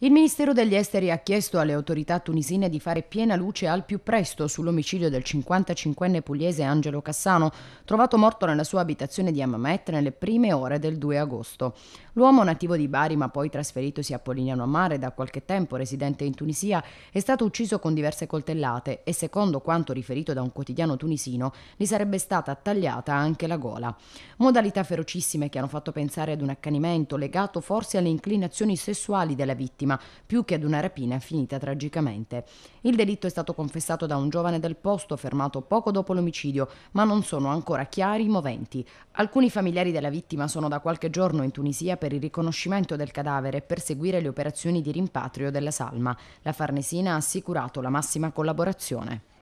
Il Ministero degli Esteri ha chiesto alle autorità tunisine di fare piena luce al più presto sull'omicidio del 55enne pugliese Angelo Cassano, trovato morto nella sua abitazione di Amamet nelle prime ore del 2 agosto. L'uomo nativo di Bari, ma poi trasferitosi a Polignano a Mare da qualche tempo residente in Tunisia, è stato ucciso con diverse coltellate e secondo quanto riferito da un quotidiano tunisino, gli sarebbe stata tagliata anche la gola. Modalità ferocissime che hanno fatto pensare ad un accanimento legato forse alle inclinazioni sessuali della vittima vittima, più che ad una rapina finita tragicamente. Il delitto è stato confessato da un giovane del posto fermato poco dopo l'omicidio, ma non sono ancora chiari i moventi. Alcuni familiari della vittima sono da qualche giorno in Tunisia per il riconoscimento del cadavere e per seguire le operazioni di rimpatrio della salma. La Farnesina ha assicurato la massima collaborazione.